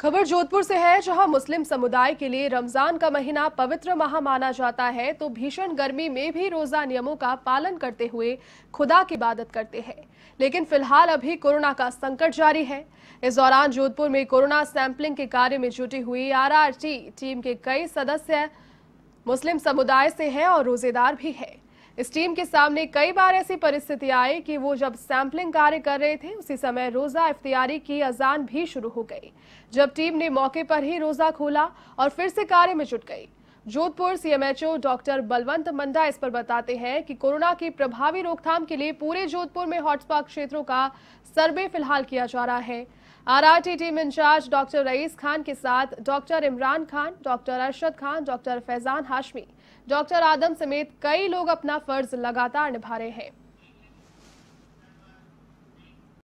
खबर जोधपुर से है जहां मुस्लिम समुदाय के लिए रमजान का महीना पवित्र माह माना जाता है तो भीषण गर्मी में भी रोजा नियमों का पालन करते हुए खुदा की इबादत करते हैं लेकिन फिलहाल अभी कोरोना का संकट जारी है इस दौरान जोधपुर में कोरोना सैंपलिंग के कार्य में जुटी हुई आरआरटी टीम के कई सदस्य मुस्लिम समुदाय से हैं और रोजेदार भी है इस टीम के सामने कई बार ऐसी परिस्थिति आई कि वो जब सैंपलिंग कार्य कर रहे थे उसी समय रोजा इफ्तियारी की अजान भी शुरू हो गई जब टीम ने मौके पर ही रोजा खोला और फिर से कार्य में जुट गई जोधपुर सीएमएचओ डॉक्टर बलवंत मंडा इस पर बताते हैं कि कोरोना की प्रभावी रोकथाम के लिए पूरे जोधपुर में हॉटस्पॉट क्षेत्रों का सर्वे फिलहाल किया जा रहा है T team incharge doctor Rais Khan के साथ doctor Imran Khan doctor Arshad Khan doctor Faizan Hashmi doctor Adam समेत कई लोग अपना फर्ज लगातार निभा रहे हैं